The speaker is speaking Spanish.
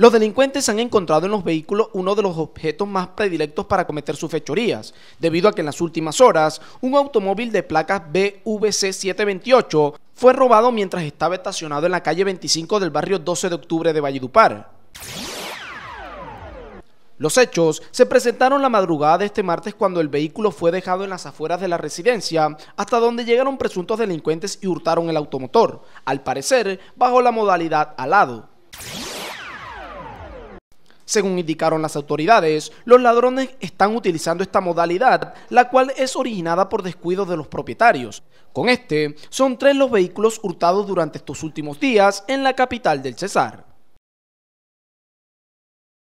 Los delincuentes han encontrado en los vehículos uno de los objetos más predilectos para cometer sus fechorías, debido a que en las últimas horas un automóvil de placas BVC 728 fue robado mientras estaba estacionado en la calle 25 del barrio 12 de octubre de Valledupar. Los hechos se presentaron la madrugada de este martes cuando el vehículo fue dejado en las afueras de la residencia, hasta donde llegaron presuntos delincuentes y hurtaron el automotor, al parecer bajo la modalidad alado. Según indicaron las autoridades, los ladrones están utilizando esta modalidad, la cual es originada por descuido de los propietarios. Con este, son tres los vehículos hurtados durante estos últimos días en la capital del Cesar.